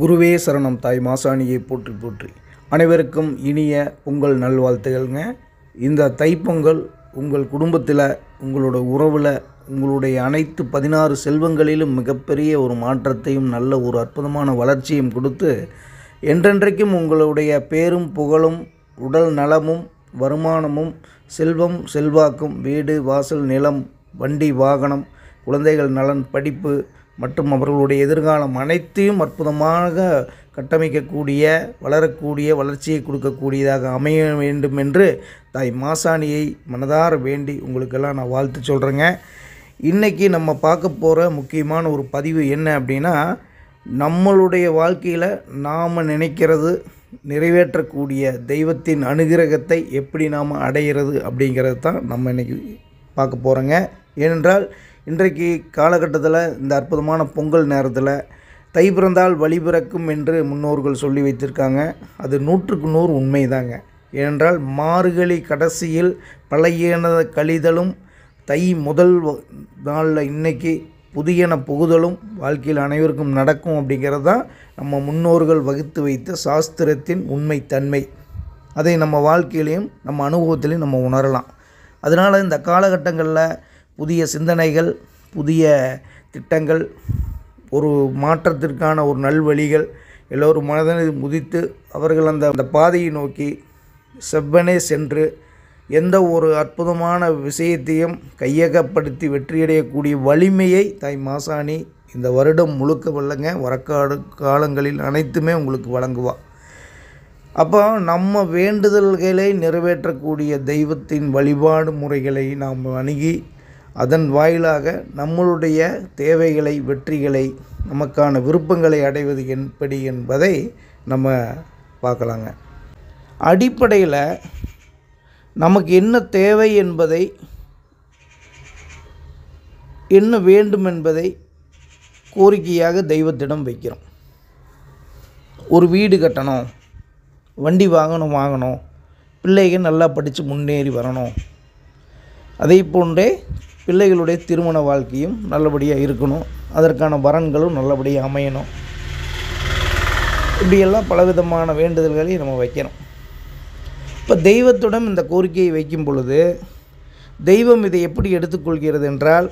குருவே சரணம் தாய் மாசாணியை போற்றி போற்றி அனைவருக்கும் இனிய உங்கள் நல்வாழ்த்துகள்ங்க இந்த தைப்பொங்கல் உங்கள் குடும்பத்தில் உங்களோட உறவில் உங்களுடைய அனைத்து பதினாறு செல்வங்களிலும் மிகப்பெரிய ஒரு மாற்றத்தையும் நல்ல ஒரு அற்புதமான வளர்ச்சியும் கொடுத்து என்றென்றைக்கும் உங்களுடைய பேரும் புகழும் உடல் நலமும் வருமானமும் செல்வம் செல்வாக்கும் வீடு வாசல் நிலம் வண்டி வாகனம் குழந்தைகள் நலன் படிப்பு மற்றும் அவர்களுடைய எதிர்காலம் அனைத்தையும் அற்புதமாக கட்டமைக்கக்கூடிய வளரக்கூடிய வளர்ச்சியை கொடுக்கக்கூடியதாக அமைய வேண்டும் என்று தாய் மாசாணியை மனதார வேண்டி உங்களுக்கெல்லாம் நான் வாழ்த்து சொல்கிறேங்க இன்றைக்கி நம்ம பார்க்க போகிற முக்கியமான ஒரு பதிவு என்ன அப்படின்னா நம்மளுடைய வாழ்க்கையில் நாம் நினைக்கிறது நிறைவேற்றக்கூடிய தெய்வத்தின் அனுகிரகத்தை எப்படி நாம் அடைகிறது அப்படிங்கிறது தான் நம்ம இன்றைக்கி பார்க்க போகிறோங்க ஏனென்றால் இன்றைக்கு காலகட்டத்தில் இந்த அற்புதமான பொங்கல் நேரத்தில் தை பிறந்தால் வழி பிறக்கும் என்று முன்னோர்கள் சொல்லி வைத்திருக்காங்க அது நூற்றுக்கு நூறு உண்மைதாங்க ஏனென்றால் மார்கழி கடைசியில் பழையன கழிதலும் தை முதல் நாளில் இன்றைக்கி புதியன புகுதலும் வாழ்க்கையில் அனைவருக்கும் நடக்கும் அப்படிங்கிறது தான் நம்ம முன்னோர்கள் வகுத்து வைத்த சாஸ்திரத்தின் உண்மை தன்மை அதை நம்ம வாழ்க்கையிலையும் நம்ம அனுபவத்திலையும் நம்ம உணரலாம் அதனால் இந்த காலகட்டங்களில் புதிய சிந்தனைகள் புதிய திட்டங்கள் ஒரு மாற்றத்திற்கான ஒரு நல்வழிகள் எல்லோரும் மனதில் முதித்து அவர்கள் அந்த அந்த பாதையை நோக்கி செவ்வனே சென்று எந்த ஒரு அற்புதமான விஷயத்தையும் கையகப்படுத்தி வெற்றியடையக்கூடிய வலிமையை தாய் மாசாணி இந்த வருடம் முழுக்க வல்லங்க வரக்காடு காலங்களில் அனைத்துமே உங்களுக்கு வழங்குவா அப்போ நம்ம வேண்டுதல்களை நிறைவேற்றக்கூடிய தெய்வத்தின் வழிபாடு முறைகளை நாம் அணுகி அதன் வாயிலாக நம்மளுடைய தேவைகளை வெற்றிகளை நமக்கான விருப்பங்களை அடைவது எப்படி என்பதை நம்ம பார்க்கலாங்க அடிப்படையில் நமக்கு என்ன தேவை என்பதை என்ன வேண்டும் என்பதை கோரிக்கையாக தெய்வத்திடம் வைக்கிறோம் ஒரு வீடு கட்டணும் வண்டி வாங்கணும் வாங்கணும் பிள்ளைகள் நல்லா படித்து முன்னேறி வரணும் அதே போன்றே பிள்ளைகளுடைய திருமண வாழ்க்கையும் நல்லபடியாக இருக்கணும் அதற்கான வரன்களும் நல்லபடியாக அமையணும் இப்படியெல்லாம் பலவிதமான வேண்டுதல்களை நம்ம வைக்கணும் இப்போ தெய்வத்துடன் இந்த கோரிக்கையை வைக்கும் பொழுது தெய்வம் இதை எப்படி எடுத்துக்கொள்கிறது என்றால்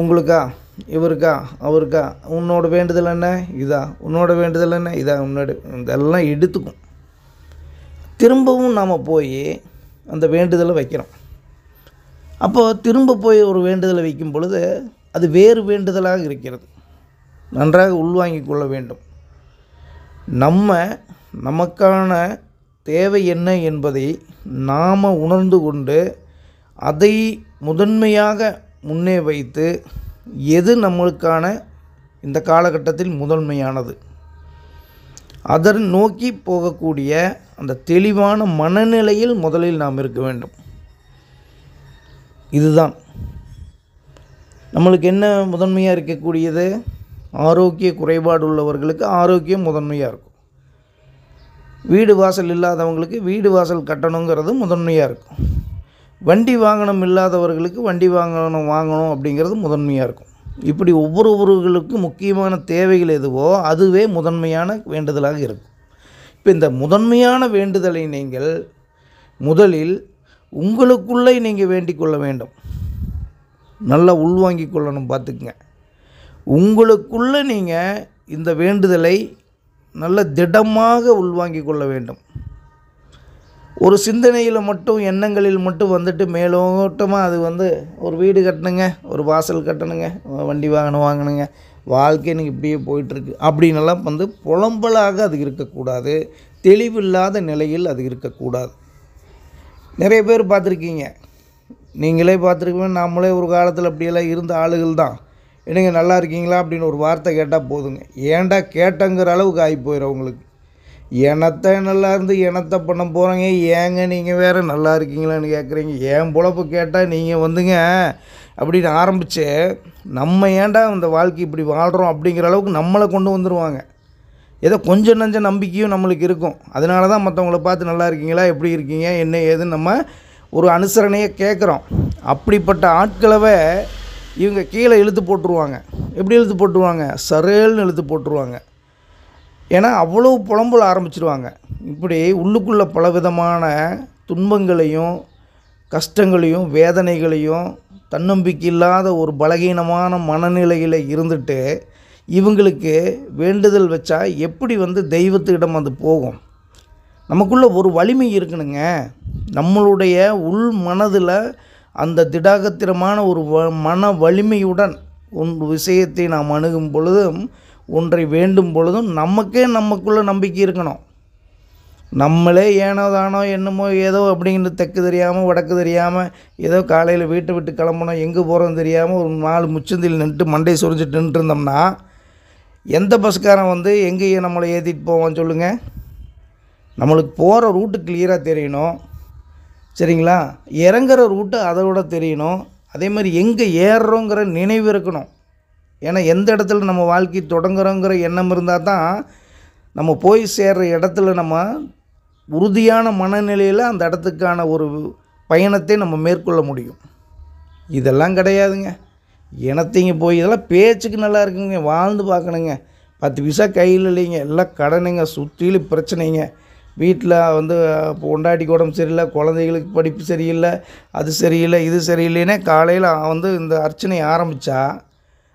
உங்களுக்கா இவருக்கா அவருக்கா உன்னோட வேண்டுதல் என்ன இதா உன்னோட வேண்டுதல் என்ன இதா உன்னோட இதெல்லாம் எடுத்துக்கும் திரும்பவும் நாம் போய் அந்த வேண்டுதலை வைக்கிறோம் அப்போது திரும்ப போய் ஒரு வேண்டுதலை வைக்கும் பொழுது அது வேறு வேண்டுதலாக இருக்கிறது நன்றாக உள்வாங்கிக் கொள்ள வேண்டும் நம்ம நமக்கான தேவை என்ன என்பதை நாம் உணர்ந்து கொண்டு அதை முதன்மையாக முன்னே வைத்து எது நம்மளுக்கான இந்த காலகட்டத்தில் முதன்மையானது அதன் நோக்கி போகக்கூடிய அந்த தெளிவான மனநிலையில் முதலில் நாம் இருக்க வேண்டும் இதுதான் நம்மளுக்கு என்ன முதன்மையாக இருக்கக்கூடியது ஆரோக்கிய குறைபாடு உள்ளவர்களுக்கு ஆரோக்கியம் முதன்மையாக இருக்கும் வீடு வாசல் இல்லாதவங்களுக்கு வீடு வாசல் கட்டணுங்கிறது முதன்மையாக இருக்கும் வண்டி வாகனம் இல்லாதவர்களுக்கு வண்டி வாங்கணும் வாங்கணும் அப்படிங்கிறது முதன்மையாக இருக்கும் இப்படி ஒவ்வொருவர்களுக்கு முக்கியமான தேவைகள் எதுவோ அதுவே முதன்மையான வேண்டுதலாக இருக்கும் இப்போ இந்த முதன்மையான வேண்டுதலை நீங்கள் முதலில் உங்களுக்குள்ளே நீங்கள் வேண்டிக் கொள்ள வேண்டும் நல்லா உள்வாங்கி கொள்ளணும் பார்த்துக்குங்க உங்களுக்குள்ளே நீங்கள் இந்த வேண்டுதலை நல்ல திடமாக உள்வாங்கி கொள்ள வேண்டும் ஒரு சிந்தனையில் மட்டும் எண்ணங்களில் மட்டும் வந்துட்டு மேலோட்டமாக அது வந்து ஒரு வீடு கட்டணுங்க ஒரு வாசல் கட்டணுங்க வண்டி வாகனம் வாங்கணுங்க வாழ்க்கை நீங்கள் இப்படியே போயிட்டுருக்கு அப்படின்னெல்லாம் வந்து புலம்பலாக அது இருக்கக்கூடாது தெளிவில்லாத நிலையில் அது இருக்கக்கூடாது நிறைய பேர் பார்த்துருக்கீங்க நீங்களே பார்த்துருக்கீங்க நம்மளே ஒரு காலத்தில் அப்படியெல்லாம் இருந்த ஆளுகள் தான் என்னங்க நல்லா இருக்கீங்களா அப்படின்னு ஒரு வார்த்தை கேட்டால் போதுங்க ஏன்டா கேட்டங்கிற அளவுக்கு ஆகி போயிடும் உங்களுக்கு எனத்தை நல்லா இருந்து எனத்தை பண்ண போகிறேங்க ஏங்க நீங்கள் வேறு நல்லா இருக்கீங்களான்னு கேட்குறீங்க ஏன் பொழப்பு கேட்டால் நீங்கள் வந்துங்க அப்படின்னு ஆரம்பித்து நம்ம ஏன்டா இந்த வாழ்க்கை இப்படி வாழ்கிறோம் அப்படிங்கிற அளவுக்கு நம்மளை கொண்டு வந்துடுவாங்க ஏதோ கொஞ்சம் நஞ்ச நம்பிக்கையும் நம்மளுக்கு இருக்கும் அதனால தான் மற்றவங்கள பார்த்து நல்லா இருக்கீங்களா எப்படி இருக்கீங்க என்ன ஏதுன்னு நம்ம ஒரு அனுசரணையை கேட்குறோம் அப்படிப்பட்ட ஆட்களவை இவங்க கீழே இழுத்து போட்டுருவாங்க எப்படி இழுத்து போட்டுருவாங்க சரேல்னு இழுத்து போட்டுருவாங்க ஏன்னா அவ்வளோ புலம்புல ஆரம்பிச்சிருவாங்க இப்படி உள்ளுக்குள்ளே பலவிதமான துன்பங்களையும் கஷ்டங்களையும் வேதனைகளையும் தன்னம்பிக்கை இல்லாத ஒரு பலகீனமான மனநிலையில் இருந்துட்டு இவங்களுக்கு வேண்டுதல் வச்சா எப்படி வந்து தெய்வத்துக்கிடம் அது போகும் நமக்குள்ளே ஒரு வலிமை இருக்கணுங்க நம்மளுடைய உள் மனதில் அந்த திடாகத்திரமான ஒரு வ மன வலிமையுடன் ஒன் விஷயத்தை நாம் அணுகும் பொழுதும் ஒன்றை வேண்டும் பொழுதும் நமக்கே நமக்குள்ளே நம்பிக்கை இருக்கணும் நம்மளே ஏனோ தானோ என்னமோ ஏதோ அப்படிங்கிற தெற்கு தெரியாமல் வடக்கு தெரியாமல் ஏதோ காலையில் வீட்டை விட்டு கிளம்பணும் எங்கே போகிறோம் தெரியாமல் ஒரு நாலு முச்சந்தில் நின்றுட்டு மண்டை சுரிஞ்சிட்டு நின்றுருந்தோம்னா எந்த பஸ்காரன் வந்து எங்கேயும் நம்மளை ஏற்றிட்டு போவோம் சொல்லுங்கள் நம்மளுக்கு போகிற ரூட்டு கிளியராக தெரியணும் சரிங்களா இறங்குற ரூட்டு அதை விட தெரியணும் அதே மாதிரி எங்கே ஏறுறோங்கிற நினைவு இருக்கணும் ஏன்னா எந்த இடத்துல நம்ம வாழ்க்கை தொடங்குறோங்கிற எண்ணம் இருந்தால் தான் நம்ம போய் சேர்கிற இடத்துல நம்ம உறுதியான மனநிலையில் அந்த இடத்துக்கான ஒரு பயணத்தை நம்ம மேற்கொள்ள முடியும் இதெல்லாம் கிடையாதுங்க இனத்தைங்க போய் இதெல்லாம் பேச்சுக்கு நல்லா இருக்குங்க வாழ்ந்து பார்க்கணுங்க பத்து பைசா கையில் இல்லைங்க எல்லாம் கடனுங்க சுற்றிலும் பிரச்சனைங்க வீட்டில் வந்து பொண்டாட்டி உடம்பு சரியில்லை குழந்தைகளுக்கு படிப்பு சரியில்லை அது சரியில்லை இது சரியில்லைன்னே காலையில் வந்து இந்த அர்ச்சனை ஆரம்பித்தா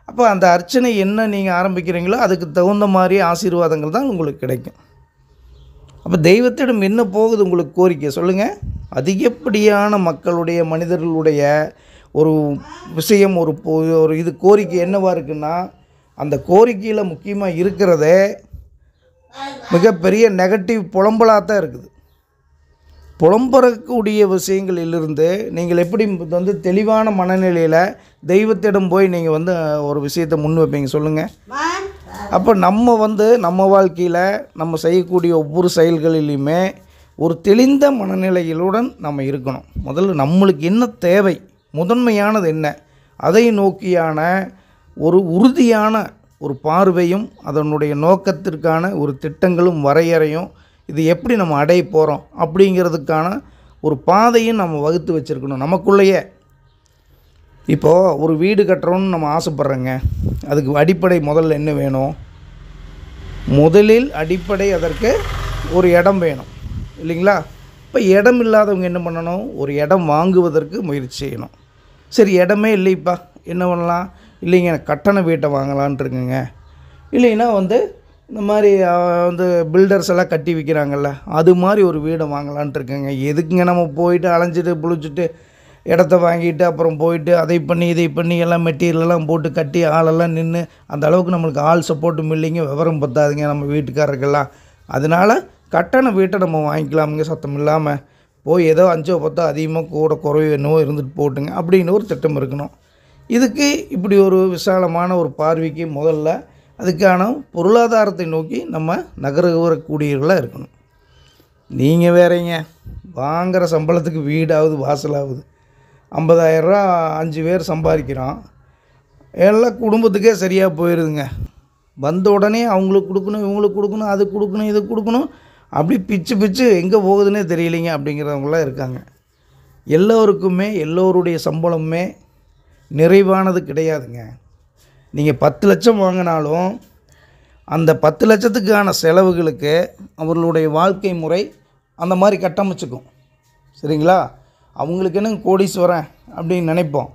அப்போ அந்த அர்ச்சனை என்ன நீங்கள் ஆரம்பிக்கிறீங்களோ அதுக்கு தகுந்த மாதிரி ஆசீர்வாதங்கள் தான் உங்களுக்கு கிடைக்கும் அப்போ தெய்வத்திடம் என்ன போகுது உங்களுக்கு கோரிக்கை சொல்லுங்கள் அதிகப்படியான மக்களுடைய மனிதர்களுடைய ஒரு விஷயம் ஒரு ஒரு இது கோரிக்கை என்னவாக இருக்குன்னா அந்த கோரிக்கையில் முக்கியமாக இருக்கிறதே மிகப்பெரிய நெகட்டிவ் புலம்பலாக தான் இருக்குது புலம்புறக்கூடிய விஷயங்களிலிருந்து நீங்கள் எப்படி வந்து தெளிவான மனநிலையில் தெய்வத்திடம் போய் நீங்கள் வந்து ஒரு விஷயத்தை முன் வைப்பீங்க சொல்லுங்கள் அப்போ நம்ம வந்து நம்ம வாழ்க்கையில் நம்ம செய்யக்கூடிய ஒவ்வொரு செயல்களிலையுமே ஒரு தெளிந்த மனநிலையிலுடன் நம்ம இருக்கணும் முதல்ல நம்மளுக்கு என்ன தேவை முதன்மையானது என்ன அதை நோக்கியான ஒரு உறுதியான ஒரு பார்வையும் அதனுடைய நோக்கத்திற்கான ஒரு திட்டங்களும் வரையறையும் இது எப்படி நம்ம அடைய போகிறோம் அப்படிங்கிறதுக்கான ஒரு பாதையும் நம்ம வகுத்து வச்சுருக்கணும் நமக்குள்ளேயே இப்போது ஒரு வீடு கட்டுறோன்னு நம்ம ஆசைப்பட்றோங்க அதுக்கு அடிப்படை முதல்ல என்ன வேணும் முதலில் அடிப்படை அதற்கு ஒரு இடம் வேணும் இல்லைங்களா இப்போ இடம் இல்லாதவங்க என்ன பண்ணணும் ஒரு இடம் வாங்குவதற்கு முயற்சி செய்யணும் சரி இடமே இல்லைப்பா என்ன பண்ணலாம் இல்லைங்க எனக்கு கட்டண வீட்டை இருக்குங்க இல்லைன்னா வந்து இந்த மாதிரி வந்து பில்டர்ஸ் எல்லாம் கட்டி விற்கிறாங்கல்ல அது மாதிரி ஒரு வீடை இருக்குங்க எதுக்குங்க நம்ம போயிட்டு அலைஞ்சிட்டு புளிச்சுட்டு இடத்த வாங்கிட்டு அப்புறம் போயிட்டு அதை பண்ணி இதை பண்ணி எல்லாம் மெட்டீரியலெல்லாம் போட்டு கட்டி ஆளெல்லாம் நின்று அந்த அளவுக்கு நம்மளுக்கு ஆள் சப்போர்ட்டும் இல்லைங்க விவரம் பத்தாதுங்க நம்ம வீட்டுக்காரருக்கெல்லாம் அதனால் கட்டண வீட்டை நம்ம வாங்கிக்கலாமுங்க சத்தம் இல்லாமல் போய் ஏதோ அஞ்சோ பத்தோ அதிகமாக கூட குறைவு என்னவோ இருந்துட்டு போட்டுங்க அப்படின்னு ஒரு திட்டம் இருக்கணும் இதுக்கு இப்படி ஒரு விசாலமான ஒரு பார்வைக்கு முதல்ல அதுக்கான பொருளாதாரத்தை நோக்கி நம்ம நகரக்கூடியவர்களாக இருக்கணும் நீங்கள் வேறேங்க வாங்குகிற சம்பளத்துக்கு வீடாவது வாசலாகுது ரூபா அஞ்சு பேர் சம்பாதிக்கிறோம் எல்லாம் குடும்பத்துக்கே சரியாக போயிடுதுங்க வந்த உடனே அவங்களுக்கு கொடுக்கணும் இவங்களுக்கு கொடுக்கணும் அது கொடுக்கணும் இது கொடுக்கணும் அப்படி பிச்சு பிச்சு எங்கே போகுதுன்னே தெரியலைங்க அப்படிங்கிறவங்களாம் இருக்காங்க எல்லோருக்குமே எல்லோருடைய சம்பளமுமே நிறைவானது கிடையாதுங்க நீங்கள் பத்து லட்சம் வாங்கினாலும் அந்த பத்து லட்சத்துக்கான செலவுகளுக்கு அவர்களுடைய வாழ்க்கை முறை அந்த மாதிரி கட்டமைச்சுக்கும் சரிங்களா அவங்களுக்கு என்ன கோடீஸ்வரன் அப்படின்னு நினைப்போம்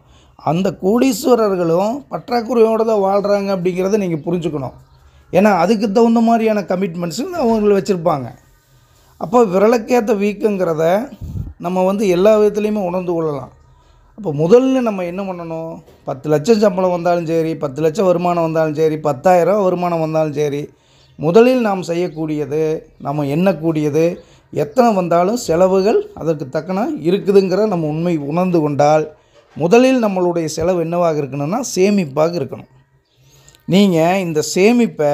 அந்த கோடீஸ்வரர்களும் பற்றாக்குறையோடு தான் வாழ்கிறாங்க அப்படிங்கிறத நீங்கள் புரிஞ்சுக்கணும் ஏன்னா அதுக்கு தகுந்த மாதிரியான கமிட்மெண்ட்ஸுன்னு அவங்களை வச்சுருப்பாங்க அப்போ விரலக்கேற்ற வீக்கங்கிறத நம்ம வந்து எல்லா விதத்துலேயுமே உணர்ந்து கொள்ளலாம் அப்போ முதல்ல நம்ம என்ன பண்ணணும் பத்து லட்சம் சம்பளம் வந்தாலும் சரி பத்து லட்சம் வருமானம் வந்தாலும் சரி பத்தாயிரம் வருமானம் வந்தாலும் சரி முதலில் நாம் செய்யக்கூடியது நம்ம எண்ணக்கூடியது எத்தனை வந்தாலும் செலவுகள் அதற்கு தக்கன இருக்குதுங்கிற நம்ம உண்மை உணர்ந்து கொண்டால் முதலில் நம்மளுடைய செலவு என்னவாக இருக்கணும்னா சேமிப்பாக இருக்கணும் நீங்கள் இந்த சேமிப்பை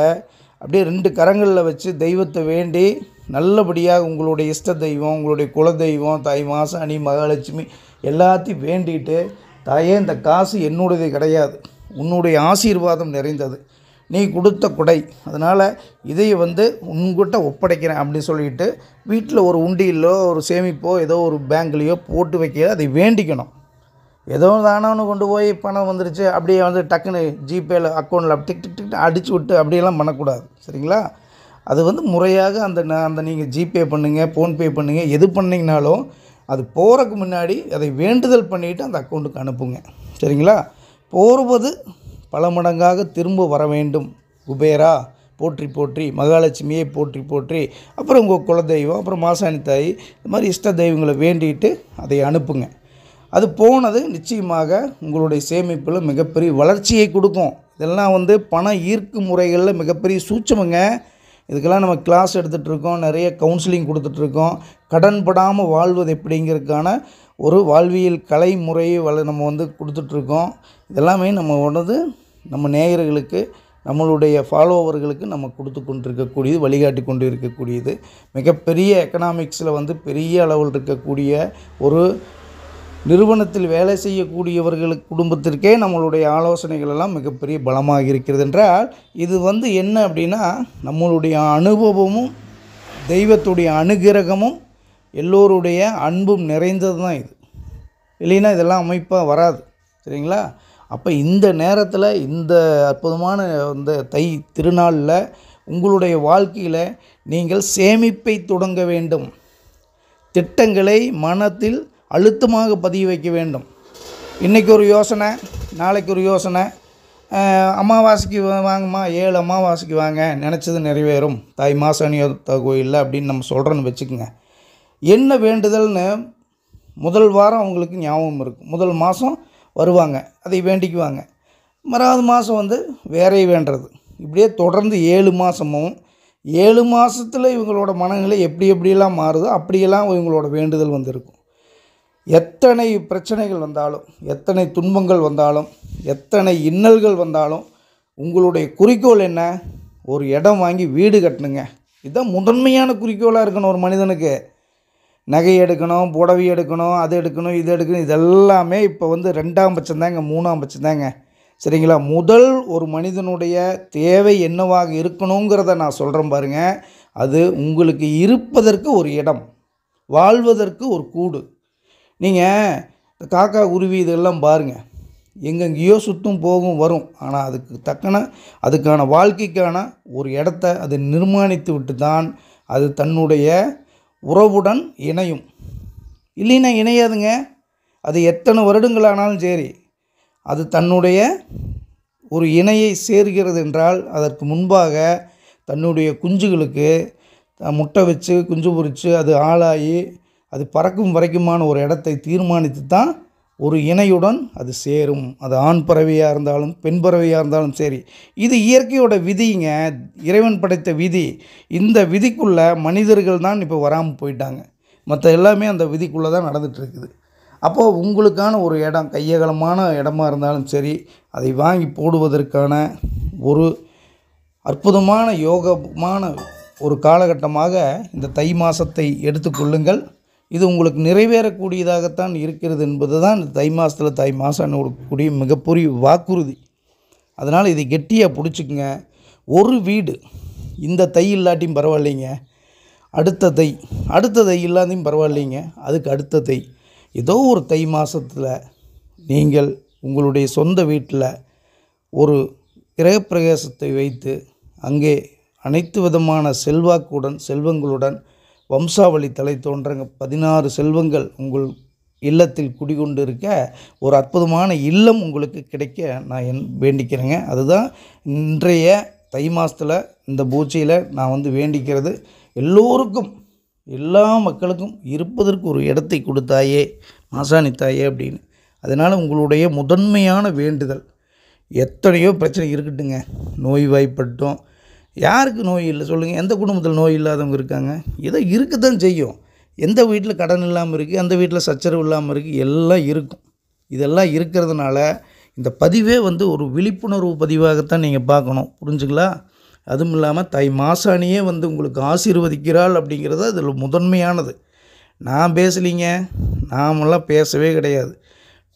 அப்படியே ரெண்டு கரங்களில் வச்சு தெய்வத்தை வேண்டி நல்லபடியாக உங்களுடைய இஷ்ட தெய்வம் உங்களுடைய குல தெய்வம் தாய் மாசாணி மகாலட்சுமி எல்லாத்தையும் வேண்டிட்டு தாயே இந்த காசு என்னுடையது கிடையாது உன்னுடைய ஆசீர்வாதம் நிறைந்தது நீ கொடுத்த குடை அதனால் இதை வந்து உன்கிட்ட ஒப்படைக்கிறேன் அப்படின்னு சொல்லிட்டு வீட்டில் ஒரு உண்டியிலோ ஒரு சேமிப்போ ஏதோ ஒரு பேங்க்லேயோ போட்டு வைக்க அதை வேண்டிக்கணும் ஏதோ தானவனு கொண்டு போய் பணம் வந்துருச்சு அப்படியே வந்து டக்குன்னு ஜிபேயில் அக்கௌண்ட்டில் டிக் டிக் டிக் அடிச்சு விட்டு அப்படியெல்லாம் பண்ணக்கூடாது சரிங்களா அது வந்து முறையாக அந்த அந்த நீங்கள் ஜிபே பண்ணுங்கள் ஃபோன்பே பண்ணுங்கள் எது பண்ணிங்கனாலும் அது போகிறதுக்கு முன்னாடி அதை வேண்டுதல் பண்ணிவிட்டு அந்த அக்கௌண்ட்டுக்கு அனுப்புங்க சரிங்களா போர்வது பல மடங்காக திரும்ப வர வேண்டும் குபேரா போற்றி போற்றி மகாலட்சுமியை போற்றி போற்றி அப்புறம் உங்கள் குலதெய்வம் அப்புறம் மாசாணி தாய் இது மாதிரி இஷ்ட தெய்வங்களை வேண்டிட்டு அதை அனுப்புங்க அது போனது நிச்சயமாக உங்களுடைய சேமிப்பில் மிகப்பெரிய வளர்ச்சியை கொடுக்கும் இதெல்லாம் வந்து பணம் ஈர்க்கும் முறைகளில் மிகப்பெரிய சூட்சமுங்க இதுக்கெல்லாம் நம்ம கிளாஸ் எடுத்துகிட்ருக்கோம் நிறைய கவுன்சிலிங் கொடுத்துட்ருக்கோம் கடன் படாமல் வாழ்வது எப்படிங்கிறதுக்கான ஒரு வாழ்வியல் கலை முறையை வள நம்ம வந்து கொடுத்துட்ருக்கோம் இதெல்லாமே நம்ம உணர்ந்து நம்ம நேயர்களுக்கு நம்மளுடைய ஃபாலோவர்களுக்கு நம்ம கொடுத்து கொண்டு இருக்கக்கூடியது வழிகாட்டி கொண்டு இருக்கக்கூடியது மிகப்பெரிய எக்கனாமிக்ஸில் வந்து பெரிய அளவில் இருக்கக்கூடிய ஒரு நிறுவனத்தில் வேலை செய்யக்கூடியவர்களுக்கு குடும்பத்திற்கே நம்மளுடைய ஆலோசனைகள் எல்லாம் மிகப்பெரிய பலமாக இருக்கிறது என்றால் இது வந்து என்ன அப்படின்னா நம்மளுடைய அனுபவமும் தெய்வத்துடைய அனுகிரகமும் எல்லோருடைய அன்பும் நிறைந்தது தான் இது இல்லைன்னா இதெல்லாம் அமைப்பாக வராது சரிங்களா அப்போ இந்த நேரத்தில் இந்த அற்புதமான இந்த தை திருநாளில் உங்களுடைய வாழ்க்கையில் நீங்கள் சேமிப்பை தொடங்க வேண்டும் திட்டங்களை மனத்தில் அழுத்தமாக பதிய வைக்க வேண்டும் இன்றைக்கி ஒரு யோசனை நாளைக்கு ஒரு யோசனை அமாவாசைக்கு வாங்கம்மா ஏழு அமாவாசைக்கு வாங்க நினச்சது நிறைவேறும் தாய் மாசாணியோத்த கோயிலில் அப்படின்னு நம்ம சொல்கிறோன்னு வச்சுக்கோங்க என்ன வேண்டுதல்னு முதல் வாரம் அவங்களுக்கு ஞாபகம் இருக்கும் முதல் மாதம் வருவாங்க அதை வேண்டிக்குவாங்க மறாவது மாதம் வந்து வேறையை வேண்டுறது இப்படியே தொடர்ந்து ஏழு மாதமும் ஏழு மாதத்தில் இவங்களோட மனநிலை எப்படி எப்படியெல்லாம் மாறுதோ அப்படியெல்லாம் இவங்களோட வேண்டுதல் வந்திருக்கும் எத்தனை பிரச்சனைகள் வந்தாலும் எத்தனை துன்பங்கள் வந்தாலும் எத்தனை இன்னல்கள் வந்தாலும் உங்களுடைய குறிக்கோள் என்ன ஒரு இடம் வாங்கி வீடு கட்டணுங்க இதுதான் முதன்மையான குறிக்கோளாக இருக்கணும் ஒரு மனிதனுக்கு நகை எடுக்கணும் புடவை எடுக்கணும் அது எடுக்கணும் இது எடுக்கணும் இதெல்லாமே இப்போ வந்து ரெண்டாம் பட்சம் தாங்க மூணாம் பட்சம் தாங்க சரிங்களா முதல் ஒரு மனிதனுடைய தேவை என்னவாக இருக்கணுங்கிறத நான் சொல்கிறேன் பாருங்கள் அது உங்களுக்கு இருப்பதற்கு ஒரு இடம் வாழ்வதற்கு ஒரு கூடு நீங்கள் காக்கா குருவி இதெல்லாம் பாருங்கள் எங்கெங்கேயோ சுற்றும் போகும் வரும் ஆனால் அதுக்கு தக்கன அதுக்கான வாழ்க்கைக்கான ஒரு இடத்த அது நிர்மாணித்து விட்டு தான் அது தன்னுடைய உறவுடன் இணையும் இல்லைன்னா இணையாதுங்க அது எத்தனை வருடங்கள் ஆனாலும் சரி அது தன்னுடைய ஒரு இணையை சேர்கிறது என்றால் அதற்கு முன்பாக தன்னுடைய குஞ்சுகளுக்கு முட்டை வச்சு குஞ்சு பொறித்து அது ஆளாகி அது பறக்கும் வரைக்குமான ஒரு இடத்தை தீர்மானித்து தான் ஒரு இணையுடன் அது சேரும் அது ஆண் பறவையாக இருந்தாலும் பெண் பறவையாக இருந்தாலும் சரி இது இயற்கையோட விதிங்க இறைவன் படைத்த விதி இந்த விதிக்குள்ளே மனிதர்கள் தான் இப்போ வராமல் போயிட்டாங்க மற்ற எல்லாமே அந்த விதிக்குள்ளே தான் நடந்துகிட்ருக்குது அப்போது உங்களுக்கான ஒரு இடம் கையகலமான இடமா இருந்தாலும் சரி அதை வாங்கி போடுவதற்கான ஒரு அற்புதமான யோகமான ஒரு காலகட்டமாக இந்த தை மாதத்தை எடுத்துக்கொள்ளுங்கள் இது உங்களுக்கு நிறைவேறக்கூடியதாகத்தான் இருக்கிறது என்பது தான் தை மாதத்தில் தை மாதம்னு கொடுக்கக்கூடிய மிகப்பெரிய வாக்குறுதி அதனால் இதை கெட்டியாக பிடிச்சிக்கங்க ஒரு வீடு இந்த தை இல்லாட்டியும் பரவாயில்லைங்க அடுத்த தை அடுத்த தை இல்லாதையும் பரவாயில்லைங்க அதுக்கு அடுத்த தை ஏதோ ஒரு தை மாதத்தில் நீங்கள் உங்களுடைய சொந்த வீட்டில் ஒரு கிரகப்பிரவேசத்தை வைத்து அங்கே அனைத்து விதமான செல்வாக்குடன் செல்வங்களுடன் வம்சாவளி தலை தோன்றங்க பதினாறு செல்வங்கள் உங்கள் இல்லத்தில் குடிகொண்டு இருக்க ஒரு அற்புதமான இல்லம் உங்களுக்கு கிடைக்க நான் என் வேண்டிக்கிறேங்க அதுதான் இன்றைய தை மாதத்தில் இந்த பூஜையில் நான் வந்து வேண்டிக்கிறது எல்லோருக்கும் எல்லா மக்களுக்கும் இருப்பதற்கு ஒரு இடத்தை கொடுத்தாயே மாசாணித்தாயே அப்படின்னு அதனால் உங்களுடைய முதன்மையான வேண்டுதல் எத்தனையோ பிரச்சனை இருக்கட்டுங்க நோய்வாய்ப்பட்டும் யாருக்கு நோய் இல்லை சொல்லுங்கள் எந்த குடும்பத்தில் நோய் இல்லாதவங்க இருக்காங்க ஏதோ இருக்க தான் செய்யும் எந்த வீட்டில் கடன் இல்லாமல் இருக்குது எந்த வீட்டில் சச்சரவு இல்லாமல் இருக்குது எல்லாம் இருக்கும் இதெல்லாம் இருக்கிறதுனால இந்த பதிவே வந்து ஒரு விழிப்புணர்வு பதிவாகத்தான் நீங்கள் பார்க்கணும் புரிஞ்சுங்களா அதுவும் இல்லாமல் தை மாசாணியே வந்து உங்களுக்கு ஆசீர்வதிக்கிறாள் அப்படிங்கிறது அதில் முதன்மையானது நான் பேசலிங்க நாமெல்லாம் பேசவே கிடையாது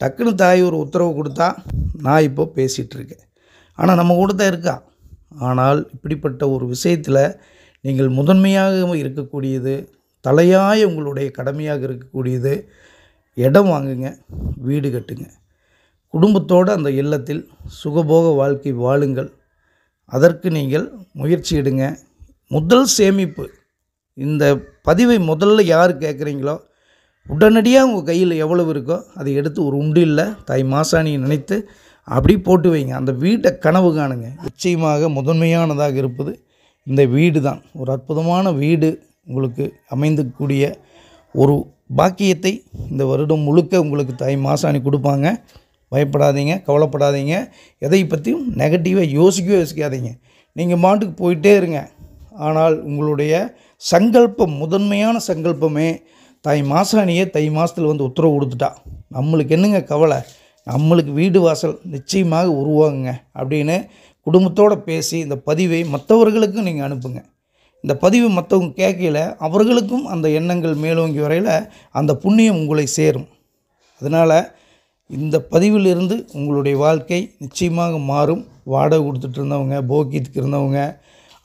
டக்குன்னு தாய் ஒரு உத்தரவு கொடுத்தா நான் இப்போது பேசிகிட்ருக்கேன் ஆனால் நம்ம கூட தான் இருக்கா ஆனால் இப்படிப்பட்ட ஒரு விஷயத்தில் நீங்கள் முதன்மையாக இருக்கக்கூடியது தலையாய உங்களுடைய கடமையாக இருக்கக்கூடியது இடம் வாங்குங்க வீடு கட்டுங்க குடும்பத்தோடு அந்த இல்லத்தில் சுகபோக வாழ்க்கை வாழுங்கள் அதற்கு நீங்கள் முயற்சி எடுங்க முதல் சேமிப்பு இந்த பதிவை முதல்ல யார் கேட்குறீங்களோ உடனடியாக உங்கள் கையில் எவ்வளவு இருக்கோ அதை எடுத்து ஒரு உண்டு இல்லை தாய் மாசாணியை நினைத்து அப்படி போட்டு வைங்க அந்த வீட்டை கனவு காணுங்க நிச்சயமாக முதன்மையானதாக இருப்பது இந்த வீடு தான் ஒரு அற்புதமான வீடு உங்களுக்கு அமைந்தக்கூடிய ஒரு பாக்கியத்தை இந்த வருடம் முழுக்க உங்களுக்கு தாய் மாசாணி கொடுப்பாங்க பயப்படாதீங்க கவலைப்படாதீங்க எதை பற்றியும் நெகட்டிவாக யோசிக்கவே யோசிக்காதீங்க நீங்கள் மாட்டுக்கு போயிட்டே இருங்க ஆனால் உங்களுடைய சங்கல்பம் முதன்மையான சங்கல்பமே தாய் மாசாணியே தை மாதத்தில் வந்து உத்தரவு கொடுத்துட்டா நம்மளுக்கு என்னங்க கவலை நம்மளுக்கு வீடு வாசல் நிச்சயமாக உருவாகுங்க அப்படின்னு குடும்பத்தோடு பேசி இந்த பதிவை மற்றவர்களுக்கும் நீங்கள் அனுப்புங்க இந்த பதிவு மற்றவங்க கேட்கல அவர்களுக்கும் அந்த எண்ணங்கள் மேலோங்கி வரையில் அந்த புண்ணியம் உங்களை சேரும் அதனால் இந்த பதிவிலிருந்து உங்களுடைய வாழ்க்கை நிச்சயமாக மாறும் வாடகை கொடுத்துட்டு இருந்தவங்க போக்கியத்துக்கு இருந்தவங்க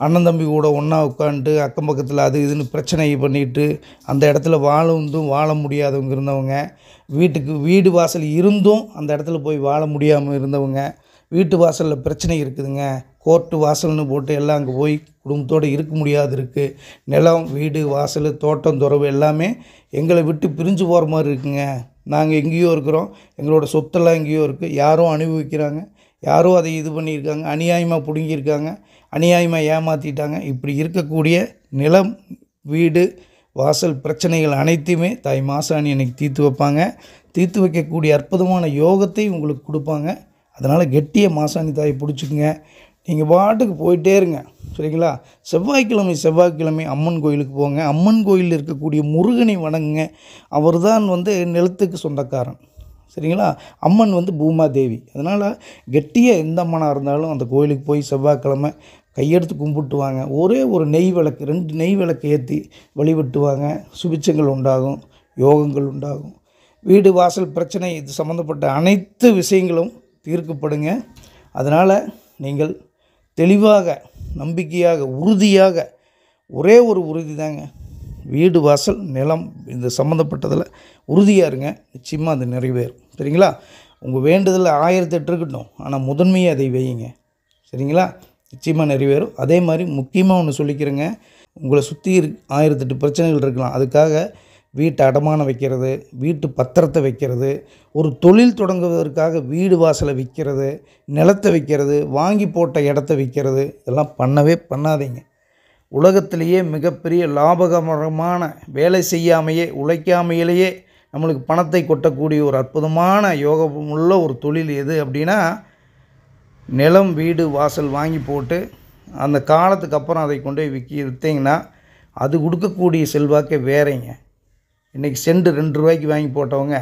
அண்ணன் தம்பி கூட ஒன்றா உட்காந்துட்டு அக்கம் பக்கத்தில் அது இதுன்னு பிரச்சனை பண்ணிட்டு அந்த இடத்துல வாழ்ந்தும் வாழ முடியாதவங்க இருந்தவங்க வீட்டுக்கு வீடு வாசல் இருந்தும் அந்த இடத்துல போய் வாழ முடியாமல் இருந்தவங்க வீட்டு வாசலில் பிரச்சனை இருக்குதுங்க கோர்ட்டு வாசல்னு போட்டு எல்லாம் அங்கே போய் குடும்பத்தோடு இருக்க முடியாது இருக்குது நிலம் வீடு வாசல் தோட்டம் துறவு எல்லாமே எங்களை விட்டு பிரிஞ்சு போகிற மாதிரி இருக்குங்க நாங்கள் எங்கேயோ இருக்கிறோம் எங்களோட சொத்தெல்லாம் எங்கேயோ இருக்குது யாரும் அனுபவிக்கிறாங்க யாரும் அதை இது பண்ணியிருக்காங்க அநியாயமாக பிடுங்கியிருக்காங்க அநியாயமாக ஏமாற்றிட்டாங்க இப்படி இருக்கக்கூடிய நிலம் வீடு வாசல் பிரச்சனைகள் அனைத்தையுமே தாய் மாசாணி அன்னைக்கு தீர்த்து வைப்பாங்க தீர்த்து வைக்கக்கூடிய அற்புதமான யோகத்தை உங்களுக்கு கொடுப்பாங்க அதனால் கெட்டிய மாசாணி தாயை பிடிச்சிக்கங்க நீங்கள் பாட்டுக்கு போயிட்டே இருங்க சரிங்களா செவ்வாய்க்கிழமை செவ்வாய்க்கிழமை அம்மன் கோயிலுக்கு போங்க அம்மன் கோயிலில் இருக்கக்கூடிய முருகனை வணங்குங்க அவர் தான் வந்து நிலத்துக்கு சொந்தக்காரன் சரிங்களா அம்மன் வந்து பூமாதேவி அதனால் கெட்டியாக எந்த அம்மனாக இருந்தாலும் அந்த கோயிலுக்கு போய் செவ்வாய்க்கிழமை கையெடுத்து கும்பிட்டுவாங்க ஒரே ஒரு நெய் விளக்கு ரெண்டு நெய் விளக்கு ஏற்றி வழிபட்டுவாங்க சுபிச்சங்கள் உண்டாகும் யோகங்கள் உண்டாகும் வீடு வாசல் பிரச்சனை இது சம்மந்தப்பட்ட அனைத்து விஷயங்களும் தீர்க்கப்படுங்க அதனால் நீங்கள் தெளிவாக நம்பிக்கையாக உறுதியாக ஒரே ஒரு உறுதி தாங்க வீடு வாசல் நிலம் இந்த சம்மந்தப்பட்டதில் உறுதியாக இருங்க நிச்சயமாக அது நிறைவேறும் சரிங்களா உங்கள் வேண்டுதலில் ஆயிரத்தெட்டு இருக்கட்டும் ஆனால் முதன்மையை அதை வையுங்க சரிங்களா நிச்சயமாக நிறைவேறும் அதே மாதிரி முக்கியமாக ஒன்று சொல்லிக்கிறேங்க உங்களை சுற்றி ஆயிரத்தெட்டு பிரச்சனைகள் இருக்கலாம் அதுக்காக வீட்டை அடமானம் வைக்கிறது வீட்டு பத்திரத்தை வைக்கிறது ஒரு தொழில் தொடங்குவதற்காக வீடு வாசலை விற்கிறது நிலத்தை விற்கிறது வாங்கி போட்ட இடத்த விற்கிறது இதெல்லாம் பண்ணவே பண்ணாதீங்க உலகத்திலேயே மிகப்பெரிய லாபகரமான வேலை செய்யாமையே உழைக்காமையிலேயே நம்மளுக்கு பணத்தை கொட்டக்கூடிய ஒரு அற்புதமான யோகமுள்ள ஒரு தொழில் எது அப்படின்னா நிலம் வீடு வாசல் வாங்கி போட்டு அந்த காலத்துக்கு அப்புறம் அதை கொண்டு போய் விற்கி விற்றீங்கன்னா அது கொடுக்கக்கூடிய செல்வாக்கே வேறேங்க இன்றைக்கி செண்டு ரெண்டு ரூபாய்க்கு வாங்கி போட்டவங்க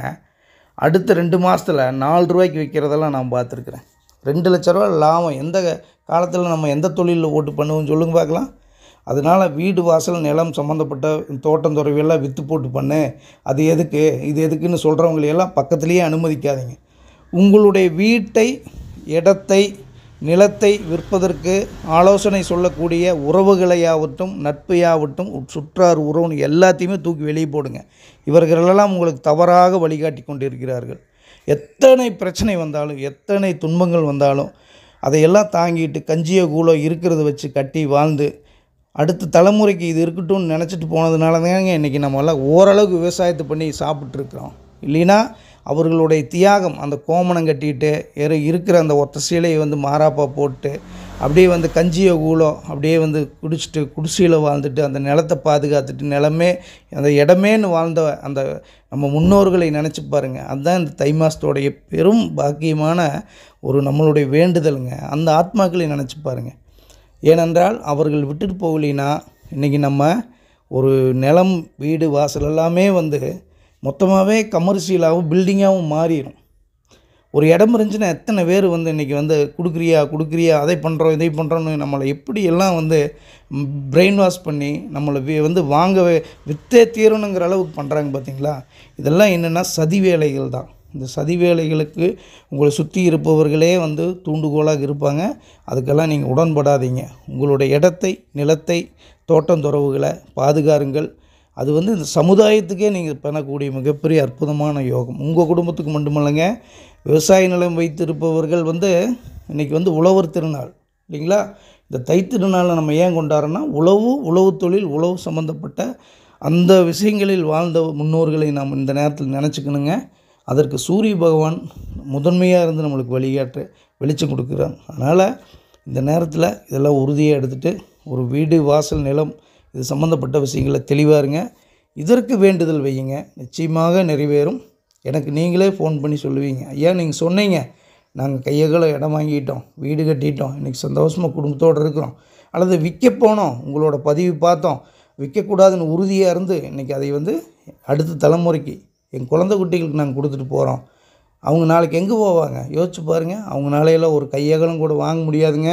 அடுத்த ரெண்டு மாதத்தில் நாலு ரூபாய்க்கு விற்கிறதெல்லாம் நான் பார்த்துருக்குறேன் ரெண்டு லட்ச ரூபா லாபம் எந்த காலத்தில் நம்ம எந்த தொழிலில் ஓட்டு பண்ணுவோம் சொல்லுங்க பார்க்கலாம் அதனால் வீடு வாசல் நிலம் சம்மந்தப்பட்ட தோட்டம் துறவியெல்லாம் விற்று போட்டு பண்ணு அது எதுக்கு இது எதுக்குன்னு சொல்கிறவங்களையெல்லாம் பக்கத்துலேயே அனுமதிக்காதீங்க உங்களுடைய வீட்டை இடத்தை நிலத்தை விற்பதற்கு ஆலோசனை சொல்லக்கூடிய உறவுகளையாகட்டும் நட்பையாகட்டும் சுற்றார் உறவுன்னு எல்லாத்தையுமே தூக்கி வெளியே போடுங்க இவர்களெல்லாம் உங்களுக்கு தவறாக வழிகாட்டி கொண்டிருக்கிறார்கள் எத்தனை பிரச்சனை வந்தாலும் எத்தனை துன்பங்கள் வந்தாலும் அதையெல்லாம் தாங்கிட்டு கஞ்சியோ கூலோ இருக்கிறத வச்சு கட்டி வாழ்ந்து அடுத்த தலைமுறைக்கு இது இருக்கட்டும்னு நினச்சிட்டு போனதுனால தாங்க இன்றைக்கி நம்மளாம் ஓரளவுக்கு விவசாயத்தை பண்ணி சாப்பிட்ருக்குறோம் இல்லைன்னா அவர்களுடைய தியாகம் அந்த கோமணம் கட்டிட்டு எரு இருக்கிற அந்த ஒத்த சீலையை வந்து மாறாப்பா போட்டு அப்படியே வந்து கஞ்சியோ கூலோ அப்படியே வந்து குடிச்சிட்டு குடிசையில் வாழ்ந்துட்டு அந்த நிலத்தை பாதுகாத்துட்டு நிலமே அந்த இடமேன்னு வாழ்ந்த அந்த நம்ம முன்னோர்களை நினச்சி பாருங்கள் அதுதான் இந்த தை மாதத்தோடைய பெரும் பாக்கியமான ஒரு நம்மளுடைய வேண்டுதலுங்க அந்த ஆத்மாக்களை நினச்சி பாருங்கள் ஏனென்றால் அவர்கள் விட்டுட்டு போகலினா இன்றைக்கி நம்ம ஒரு நிலம் வீடு வாசல் எல்லாமே வந்து மொத்தமாகவே கமர்ஷியலாகவும் பில்டிங்காகவும் மாறிடும் ஒரு இடம் இருந்துச்சுன்னா எத்தனை பேர் வந்து இன்றைக்கி வந்து கொடுக்குறியா கொடுக்குறியா அதை பண்ணுறோம் இதை பண்ணுறோன்னு நம்மளை எப்படி எல்லாம் வந்து பிரெயின் வாஷ் பண்ணி நம்மளை வந்து வாங்கவே வித்தே தீரணுங்கிற அளவுக்கு பண்ணுறாங்க பார்த்தீங்களா இதெல்லாம் என்னென்னா சதி வேலைகள் தான் இந்த சதி வேலைகளுக்கு உங்களை சுற்றி இருப்பவர்களே வந்து தூண்டுகோலாக இருப்பாங்க அதுக்கெல்லாம் நீங்கள் உடன்படாதீங்க உங்களுடைய இடத்தை நிலத்தை தோட்டம் துறவுகளை பாதுகாருங்கள் அது வந்து இந்த சமுதாயத்துக்கே நீங்கள் பண்ணக்கூடிய மிகப்பெரிய அற்புதமான யோகம் உங்கள் குடும்பத்துக்கு மட்டுமல்லங்க விவசாய நிலம் வைத்திருப்பவர்கள் வந்து இன்றைக்கி வந்து உழவர் திருநாள் இல்லைங்களா இந்த தைத்திருநாளை நம்ம ஏன் கொண்டாடுறோன்னா உழவு உழவு தொழில் உழவு சம்மந்தப்பட்ட அந்த விஷயங்களில் வாழ்ந்த முன்னோர்களை நாம் இந்த நேரத்தில் நினச்சிக்கணுங்க அதற்கு சூரிய பகவான் முதன்மையாக இருந்து நம்மளுக்கு வழிகாட்டு வெளிச்சம் கொடுக்குறாங்க அதனால் இந்த நேரத்தில் இதெல்லாம் உறுதியாக எடுத்துகிட்டு ஒரு வீடு வாசல் நிலம் இது சம்மந்தப்பட்ட விஷயங்களை தெளிவாருங்க இதற்கு வேண்டுதல் வையுங்க நிச்சயமாக நிறைவேறும் எனக்கு நீங்களே ஃபோன் பண்ணி சொல்லுவீங்க ஐயா நீங்கள் சொன்னீங்க நாங்கள் கையகளை இடம் வாங்கிட்டோம் வீடு கட்டிட்டோம் இன்றைக்கி சந்தோஷமாக குடும்பத்தோடு இருக்கிறோம் அல்லது விற்க போனோம் உங்களோட பதிவு பார்த்தோம் விற்கக்கூடாதுன்னு உறுதியாக இருந்து இன்றைக்கி அதை வந்து அடுத்த தலைமுறைக்கு என் குழந்தை குட்டிகளுக்கு நாங்கள் கொடுத்துட்டு போகிறோம் அவங்க நாளைக்கு எங்கே போவாங்க யோசிச்சு பாருங்கள் அவங்க நாளையெல்லாம் ஒரு கையகலம் கூட வாங்க முடியாதுங்க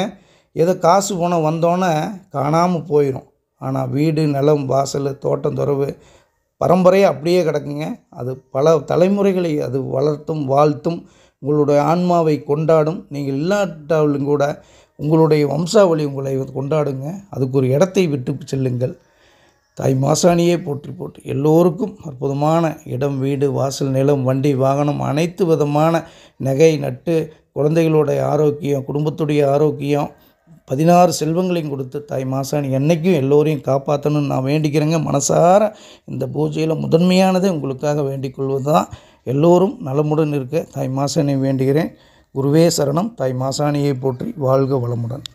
ஏதோ காசு போனால் வந்தோன்னே காணாமல் போயிடும் ஆனால் வீடு நிலம் வாசல் தோட்டம் துறவு பரம்பரையாக அப்படியே கிடக்குங்க அது பல தலைமுறைகளை அது வளர்த்தும் வாழ்த்தும் உங்களுடைய ஆன்மாவை கொண்டாடும் நீங்கள் இல்லாட்டாலும் கூட உங்களுடைய வம்சாவளி உங்களை கொண்டாடுங்க அதுக்கு ஒரு இடத்தை விட்டு செல்லுங்கள் தாய் மாசாணியே போற்றி போட்டு எல்லோருக்கும் அற்புதமான இடம் வீடு வாசல் நிலம் வண்டி வாகனம் அனைத்து விதமான நகை நட்டு குழந்தைகளுடைய ஆரோக்கியம் குடும்பத்துடைய ஆரோக்கியம் பதினாறு செல்வங்களையும் கொடுத்து தாய் மாசாணி என்றைக்கும் எல்லோரையும் காப்பாற்றணும்னு நான் வேண்டிக்கிறேங்க மனசார இந்த பூஜையில் முதன்மையானதை உங்களுக்காக வேண்டிக் கொள்வது தான் எல்லோரும் நலமுடன் இருக்க தாய் மாசாணியை வேண்டுகிறேன் குருவே சரணம் தாய் மாசாணியை போற்றி வாழ்க வளமுடன்